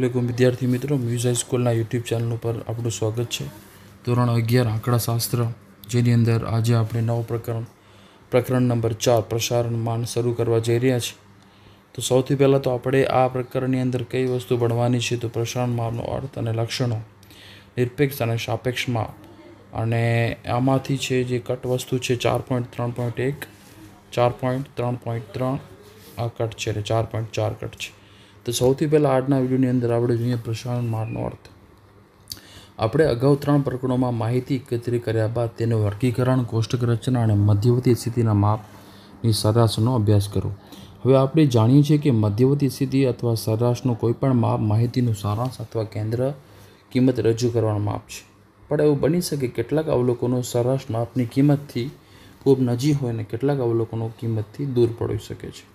welcome વિદ્યાર્થી મિત્રો મ્યુઝાઈ સ્કૂલના યુટ્યુબ ચેનલ ઉપર આપણું સ્વાગત છે ધોરણ અગિયાર આંકડાશાસ્ત્ર જેની અંદર આજે આપણે નવું પ્રકરણ પ્રકરણ નંબર ચાર પ્રસારણ માન શરૂ કરવા જઈ રહ્યા છીએ તો સૌથી પહેલાં તો આપણે આ પ્રકરણની અંદર કઈ વસ્તુ ભણવાની છે તો પ્રસારણ માનનો અર્થ અને લક્ષણો નિરપેક્ષ અને સાપેક્ષ માપ અને આમાંથી છે જે કટ વસ્તુ છે ચાર પોઈન્ટ ત્રણ પોઈન્ટ એક ચાર પોઈન્ટ ત્રણ પોઈન્ટ ત્રણ આ કટ છે અને ચાર પોઈન્ટ ચાર કટ છે તો સૌથી પહેલાં આજના વિડીયોની અંદર આપણે જોઈએ પ્રસારણ માર્ગનો અર્થ આપણે અગાઉ ત્રણ પ્રકરણોમાં માહિતી એકત્રિત કર્યા બાદ તેનું વર્ગીકરણ કોષ્ટક રચના અને મધ્યવર્તી સ્થિતિના માપની સરાશનો અભ્યાસ કરો હવે આપણે જાણીએ છીએ કે મધ્યવર્તી સ્થિતિ અથવા સરાશનું કોઈપણ માપ માહિતીનું સારાંશ અથવા કેન્દ્ર કિંમત રજૂ કરવાનું માપ છે પણ એવું બની શકે કેટલાક અવલોકનો સરેરાશ માપની કિંમતથી ખૂબ નજીક હોય અને કેટલાક અવલોકનો કિંમતથી દૂર પડી શકે છે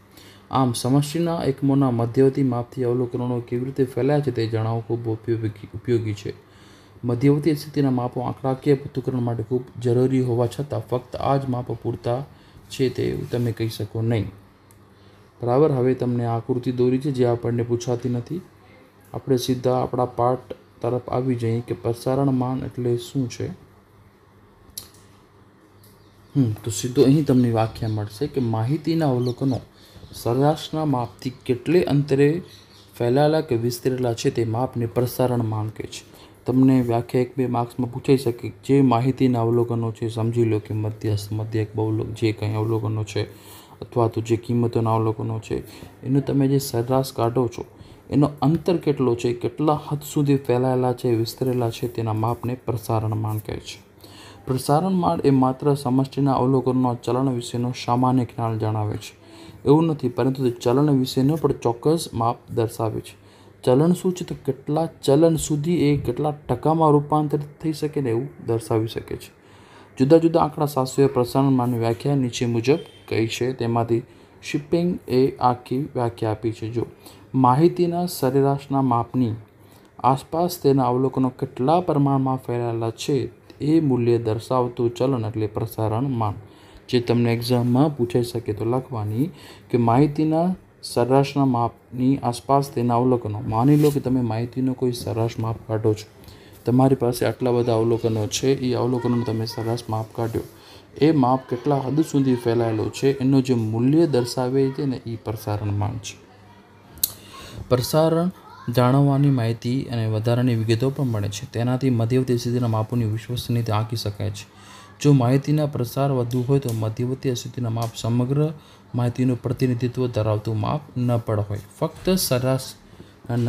આમ સમષ્ટિના એકમોના મધ્યવર્તી માપથી અવલોકનો કેવી રીતે ફેલાય છે તે જણાવવું ખૂબ ઉપયોગી ઉપયોગી છે મધ્યવર્તી સ્થિતિના માપો આંકડાકીય પૃથ્થકરણ માટે ખૂબ જરૂરી હોવા છતાં ફક્ત આ જ માપ પૂરતા છે તે તમે કહી શકો નહીં બરાબર હવે તમને આકૃતિ દોરી છે જે આપણને પૂછાતી નથી આપણે સીધા આપણા પાઠ તરફ આવી જઈએ કે પ્રસારણ માન એટલે શું છે હમ તો સીધો અહીં તમને વ્યાખ્યા મળશે કે માહિતીના અવલોકનો સરેરાશના માપથી કેટલે અંતરે ફેલાયેલા કે વિસ્તરેલા છે તે માપને પ્રસારણ માન માંગે છે તમને વ્યાખ્યા એક બે માર્ક્સમાં પૂછાઈ શકે જે માહિતીના અવલોકનો છે સમજી લો કે મધ્યસ્થ મધ્યક બહુલોક જે કંઈ અવલોકનો છે અથવા તો જે કિંમતોના અવલોકનો છે એનું તમે જે સરેરાશ કાઢો છો એનો અંતર કેટલો છે કેટલા હદ સુધી ફેલાયેલા છે વિસ્તરેલા છે તેના માપને પ્રસારણ માન કહે છે પ્રસારણ માળ એ માત્ર સમષ્ટિના અવલોકનના ચલણ વિશેનો સામાન્ય જ્ઞાન જણાવે છે એવું નથી પરંતુ તે ચલણ વિશેનો પણ ચોક્કસ માપ દર્શાવે છે ચલણ શું છે તો કેટલા ચલણ સુધી એ કેટલા ટકામાં રૂપાંતરિત થઈ શકે ને એવું દર્શાવી શકે છે જુદા જુદા આંકડા શાસ્ત્રીય પ્રસારણમાંની વ્યાખ્યા નીચે મુજબ કઈ છે તેમાંથી શિપિંગ એ આખી વ્યાખ્યા આપી છે જો માહિતીના સરેરાશના માપની આસપાસ તેના અવલોકનો કેટલા પ્રમાણમાં ફેલાયેલા છે એ મૂલ્ય દર્શાવતું ચલણ એટલે પ્રસારણ માન જે તમને એક્ઝામમાં પૂછાઈ શકે તો લખવાની કે માહિતીના સરેરાશના માપની આસપાસ તેના અવલોકનો માની લો કે તમે માહિતીનો કોઈ સરેરાશ માપ કાઢો છો તમારી પાસે આટલા બધા અવલોકનો છે એ અવલોકનોનો તમે સરેરાશ માપ કાઢ્યો એ માપ કેટલા હદ સુધી ફેલાયેલો છે એનો જે મૂલ્ય દર્શાવે છે ને એ પ્રસારણ માંગ છે પ્રસારણ જાણવાની માહિતી અને વધારાની વિગતો પણ મળે છે તેનાથી મધ્યવર્તી સ્થિતિના માપોની વિશ્વસનીયતા આંકી શકાય છે જો માહિતીના પ્રસાર વધુ હોય તો મધ્યવર્તી અશુદ્ધિના માપ સમગ્ર માહિતીનું પ્રતિનિધિત્વ ધરાવતું માપ ન પણ હોય ફક્ત સરાસ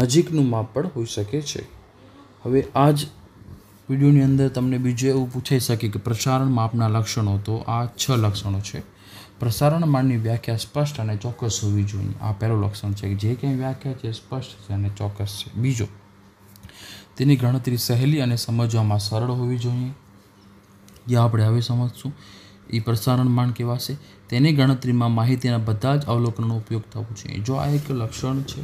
નજીકનું માપ પણ હોઈ શકે છે હવે આ જ વિડીયોની અંદર તમને બીજું એવું પૂછાઈ શકે કે પ્રસારણ માપના લક્ષણો તો આ છ લક્ષણો છે પ્રસારણ માનની વ્યાખ્યા સ્પષ્ટ અને ચોક્કસ હોવી જોઈએ આ પહેલું લક્ષણ છે કે જે કંઈ વ્યાખ્યા છે સ્પષ્ટ છે અને ચોક્કસ છે બીજો તેની ગણતરી સહેલી અને સમજવામાં સરળ હોવી જોઈએ જે આપણે હવે સમજશું એ પ્રસારણ માંડ કહેવાશે તેની ગણતરીમાં માહિતીના બધા જ અવલોકનોનો ઉપયોગ થવો જોઈએ જો આ એક લક્ષણ છે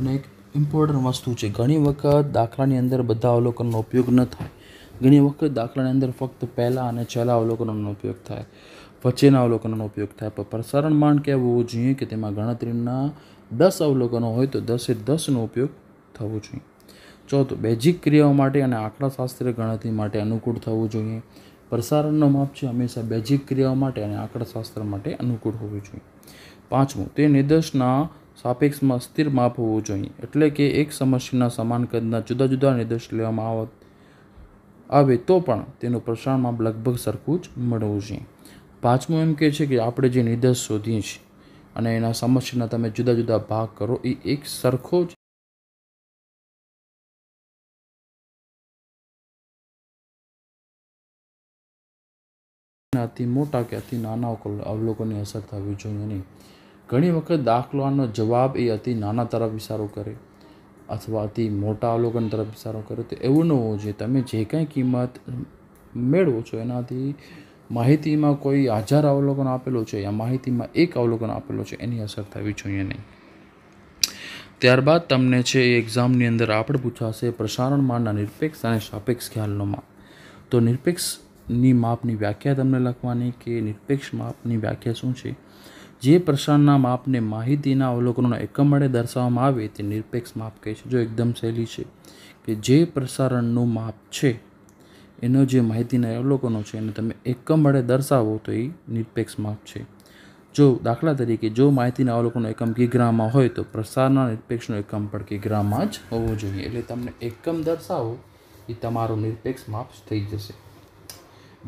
અને એક ઇમ્પોર્ટન્ટ વસ્તુ છે ઘણી વખત દાખલાની અંદર બધા અવલોકનનો ઉપયોગ ન થાય ઘણી વખત દાખલાની અંદર ફક્ત પહેલાં અને છેલ્લા અવલોકનોનો ઉપયોગ થાય વચ્ચેના અવલોકનોનો ઉપયોગ થાય પણ પ્રસારણ માંડ કહેવું જોઈએ કે તેમાં ગણતરીના દસ અવલોકનો હોય તો દસે દસનો ઉપયોગ થવો જોઈએ ચોથું બેઝિક ક્રિયાઓ માટે અને આંકડાશાસ્ત્રીય ગણતરી માટે અનુકૂળ થવું જોઈએ પ્રસારણનો માપ છે હંમેશા બેઝિક ક્રિયાઓ માટે અને આંકડાશાસ્ત્ર માટે અનુકૂળ હોવું જોઈએ પાંચમું તે નિર્દેશના સાપેક્ષમાં સ્થિર માપ હોવું જોઈએ એટલે કે એક સમસ્યાના સમાન કદના જુદા જુદા નિર્દેશ લેવામાં આવત આવે તો પણ તેનું પ્રસારણ માપ લગભગ સરખું જ મળવું જોઈએ પાંચમું એમ કહે છે કે આપણે જે નિર્દેશ શોધીએ છીએ અને એના સમસ્યાના તમે જુદા જુદા ભાગ કરો એ એક સરખો જ માણસને અતિ મોટા કે અતિ નાના અવલોકનની અસર થવી જોઈએ નહીં ઘણી વખત દાખલાનો જવાબ એ અતિ નાના તરફ ઇશારો કરે અથવા અતિ મોટા અવલોકન તરફ ઇશારો કરે તો એવું ન હોવું જોઈએ તમે જે કંઈ કિંમત મેળવો છો એનાથી માહિતીમાં કોઈ હજાર અવલોકન આપેલું છે યા માહિતીમાં એક અવલોકન આપેલો છે એની અસર થવી જોઈએ નહીં ત્યારબાદ તમને છે એ એક્ઝામની અંદર આપણે પૂછાશે પ્રસારણમાંના નિરપેક્ષ અને સાપેક્ષ ખ્યાલનોમાં તો નિરપેક્ષ ની માપની વ્યાખ્યા તમને લખવાની કે નિરપેક્ષ માપની વ્યાખ્યા શું છે જે પ્રસારણના માપને માહિતીના અવલોકનોના એકમ વડે દર્શાવવામાં આવે તે નિરપેક્ષ માપ કહે છે જો એકદમ સહેલી છે કે જે પ્રસારણનું માપ છે એનો જે માહિતીના અવલોકનો છે એને તમે એકમ વડે દર્શાવો તો એ નિરપેક્ષ માપ છે જો દાખલા તરીકે જો માહિતીના અવલોકનો એકમ કિગ્રામાં હોય તો પ્રસારના નિરપેક્ષનો એકમ પણ કિગ્રામાં જ હોવો જોઈએ એટલે તમને એકમ દર્શાવો એ તમારો નિરપેક્ષ માપ થઈ જશે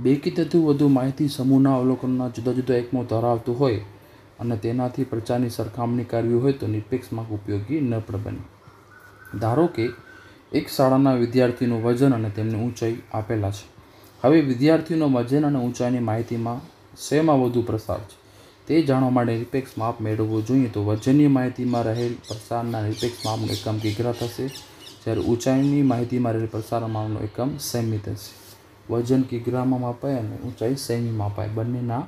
બે કે તેથી વધુ માહિતી સમૂહના અવલોકનના જુદા જુદા એકમો ધરાવતું હોય અને તેનાથી પ્રચારની સરખામણી કરવી હોય તો નિરપેક્ષ માર્ક ઉપયોગી ન પણ બને ધારો કે એક શાળાના વિદ્યાર્થીનું વજન અને તેમની ઊંચાઈ આપેલા છે હવે વિદ્યાર્થીનો વજન અને ઊંચાઈની માહિતીમાં શેમાં વધુ પ્રસાર છે તે જાણવા માટે નિરપેક્ષ માપ મેળવવું જોઈએ તો વજનની માહિતીમાં રહેલ પ્રસારના નિરપેક્ષ માપનો એકમ કિગ્રા થશે જ્યારે ઊંચાઈની માહિતીમાં રહેલ પ્રસાર માપનો એકમ સેમી થશે વજન કિગ્રામાં માપાય અને ઊંચાઈ સેમીમાં માપાય બંનેના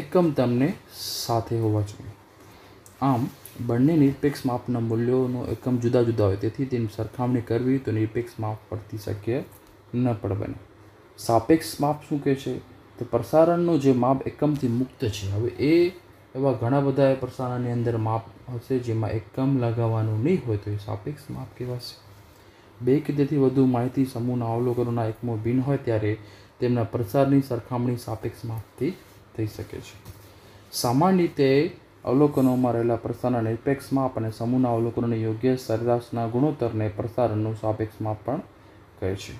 એકમ તમને સાથે હોવા જોઈએ આમ બંને નિરપેક્ષ માપના મૂલ્યોનો એકમ જુદા જુદા હોય તેથી તેની સરખામણી કરવી તો નિરપેક્ષ માપ પડતી શક્ય ન પણ બને સાપેક્ષ માપ શું કહે છે તો પ્રસારણનો જે માપ એકમથી મુક્ત છે હવે એ એવા ઘણા બધા પ્રસારણની અંદર માપ હશે જેમાં એકમ લગાવવાનું નહીં હોય તો એ સાપેક્ષ માપ કહેવાશે બે કે તેથી વધુ માહિતી સમૂહના અવલોકનોના એકમો ભિન્ન હોય ત્યારે તેમના પ્રસારની સરખામણી સાપેક્ષ માપથી થઈ શકે છે સામાન્ય રીતે અવલોકનોમાં રહેલા પ્રસારના નિરપેક્ષ માપ અને સમૂહના અવલોકનોને યોગ્ય સરેરાશના ગુણોત્તરને પ્રસારણનું સાપેક્ષ માપ પણ કહે છે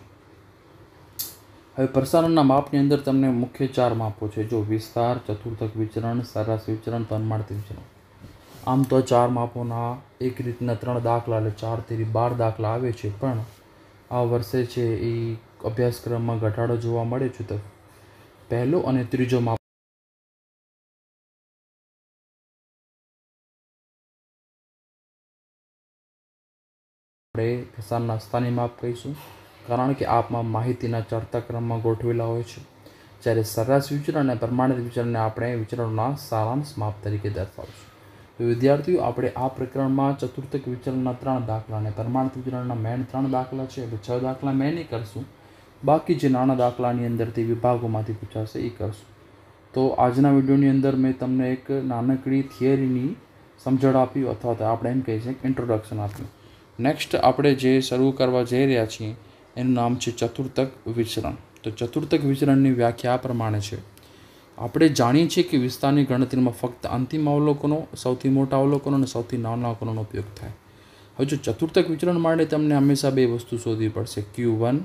હવે પ્રસારણના માપની અંદર તમને મુખ્ય ચાર માપો છે જો વિસ્તાર ચતુર્થક વિચરણ સરેરાશ વિચરણ તન્માર્થ વિચરણ આમ તો ચાર માપોના એક રીતના ત્રણ દાખલા એટલે ચાર તેરી બાર દાખલા આવે છે પણ આ વર્ષે છે એ અભ્યાસક્રમમાં ઘટાડો જોવા મળે છે તો પહેલો અને ત્રીજો માપ આપણે પ્રસાર નાસ્તાની માપ કહીશું કારણ કે આપમાં માહિતીના ચડતા ક્રમમાં ગોઠવેલા હોય છે જ્યારે સરેરાશ વિચરણ અને પ્રમાણિત વિચરણને આપણે વિચરણના સારાંશ માપ તરીકે દર્શાવીશું વિદ્યાર્થીઓ આપણે આ પ્રકરણમાં ચતુર્થક વિચરણના ત્રણ દાખલા અને પરમાણુ વિચરણના મેન ત્રણ દાખલા છે એટલે છ દાખલા મેં નહીં કરશું બાકી જે નાના દાખલાની અંદરથી વિભાગોમાંથી પૂછાશે એ કરશું તો આજના વિડીયોની અંદર મેં તમને એક નાનકડી થિયરીની સમજણ આપ્યું અથવા તો આપણે એમ કહીએ છીએ ઇન્ટ્રોડક્શન આપ્યું નેક્સ્ટ આપણે જે શરૂ કરવા જઈ રહ્યા છીએ એનું નામ છે ચતુર્થક વિચરણ તો ચતુર્થક વિચરણની વ્યાખ્યા આ પ્રમાણે છે આપણે જાણીએ છીએ કે વિસ્તારની ગણતરીમાં ફક્ત અંતિમ અવલોકનો સૌથી મોટા અવલોકનો અને સૌથી નાના અવલોકનોનો ઉપયોગ થાય હવે જો ચતુર્થક વિચરણ માટે તમને હંમેશા બે વસ્તુ શોધવી પડશે ક્યુ વન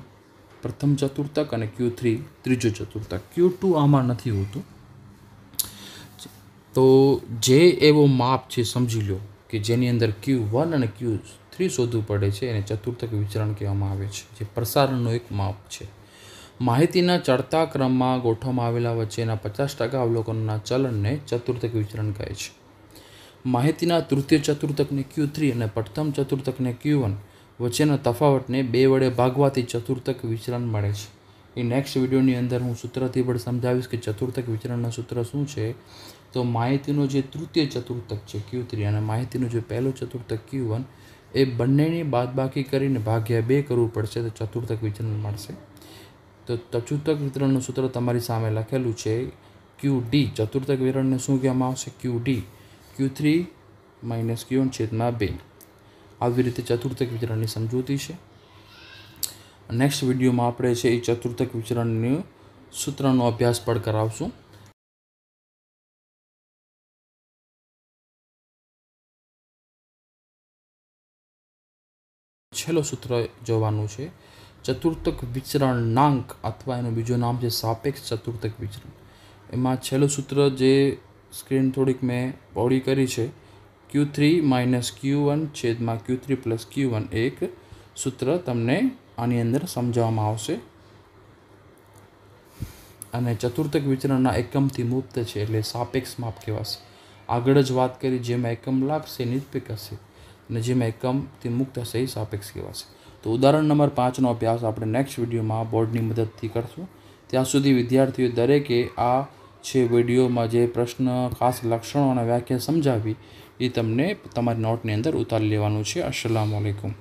પ્રથમ ચતુર્થક અને ક્યુ થ્રી ત્રીજો ચતુર્થક ક્યુ ટુ આમાં નથી હોતું તો જે એવો માપ છે સમજી લો કે જેની અંદર ક્યુ વન અને ક્યુ થ્રી શોધવું પડે છે એને ચતુર્થક વિચરણ કહેવામાં આવે છે જે પ્રસારણનો એક માપ છે માહિતીના ચડતા ક્રમમાં ગોઠવવામાં આવેલા વચ્ચેના પચાસ ટકા અવલોકનોના ચલણને ચતુર્થક વિચરણ કહે છે માહિતીના તૃતીય ચતુર્થકને ક્યુ થ્રી અને પ્રથમ ચતુર્થકને ક્યુ વન વચ્ચેના તફાવતને બે વડે ભાગવાથી ચતુર્થક વિચરણ મળે છે એ નેક્સ્ટ વિડીયોની અંદર હું સૂત્રથી પણ સમજાવીશ કે ચતુર્થક વિચરણના સૂત્ર શું છે તો માહિતીનો જે તૃતીય ચતુર્થક છે ક્યુ થ્રી અને માહિતીનો જે પહેલો ચતુર્થક ક્યુ વન એ બંનેની બાદબાકી કરીને ભાગ્યા બે કરવું પડશે તો ચતુર્થક વિચરણ મળશે તો ચતુર્થક વિતરણનું સૂત્ર તમારી સામે લખેલું છે ક્યુ ડી ચતુર્થક વિતરણને શું કહેવામાં આવશે Q D Q three minus Q છેદમાં બે આવી રીતે ચતુર્થક વિતરણની સમજૂતી છે નેક્સ્ટ વિડીયોમાં આપણે છે એ ચતુર્થક વિતરણનું સૂત્રનો અભ્યાસ પણ કરાવશું છેલ્લો સૂત્ર જોવાનું છે ચતુર્થક વિચરણ નાંક અથવા એનું બીજું નામ છે સાપેક્ષ ચતુર્થક વિચરણ એમાં છેલ્લું સૂત્ર જે સ્ક્રીન થોડીક મેં પહોળી કરી છે Q three minus Q one છેદમાં Q three plus Q one એક સૂત્ર તમને આની અંદર સમજાવવામાં આવશે અને ચતુર્થક વિચરણના એકમથી મુક્ત છે એટલે સાપેક્ષ માપ કહેવાશે આગળ જ વાત કરી જેમાં એકમ લાગશે નિરપેક્ષ હશે અને જેમાં એકમથી મુક્ત હશે એ સાપેક્ષ કહેવાશે તો ઉદાહરણ નંબર પાંચનો અભ્યાસ આપણે નેક્સ્ટ વિડીયોમાં બોર્ડની મદદથી કરશું ત્યાં સુધી વિદ્યાર્થીઓ દરેકે આ છે વિડીયોમાં જે પ્રશ્ન ખાસ લક્ષણો અને વ્યાખ્યા સમજાવી એ તમને તમારી નોટની અંદર ઉતારી લેવાનું છે અસલામ વાલેકુમ